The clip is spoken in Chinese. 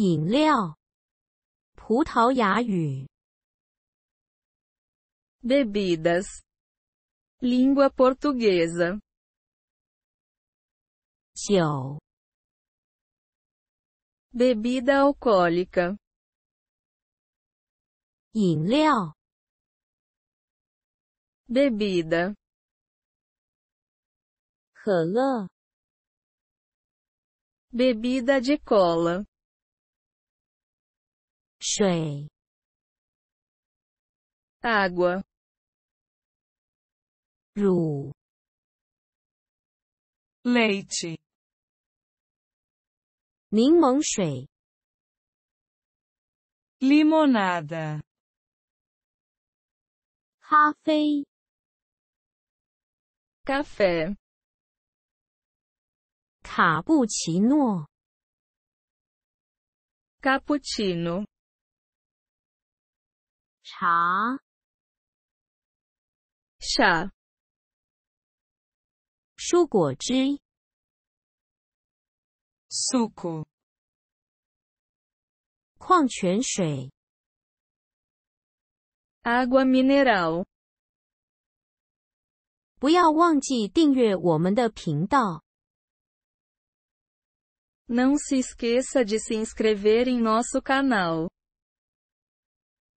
饮料，葡萄牙语，bebidas，língua portuguesa，酒，bebida alcoólica，饮料，bebida，可乐，bebida de cola 水，água，乳，leite，柠檬水，limonada，咖啡，café，卡布奇诺，cappuccino。茶，沙，蔬果汁，s u 苏果，矿泉水，água mineral。不要忘记订阅我们的频道。Não se esqueça de se inscrever em nosso canal.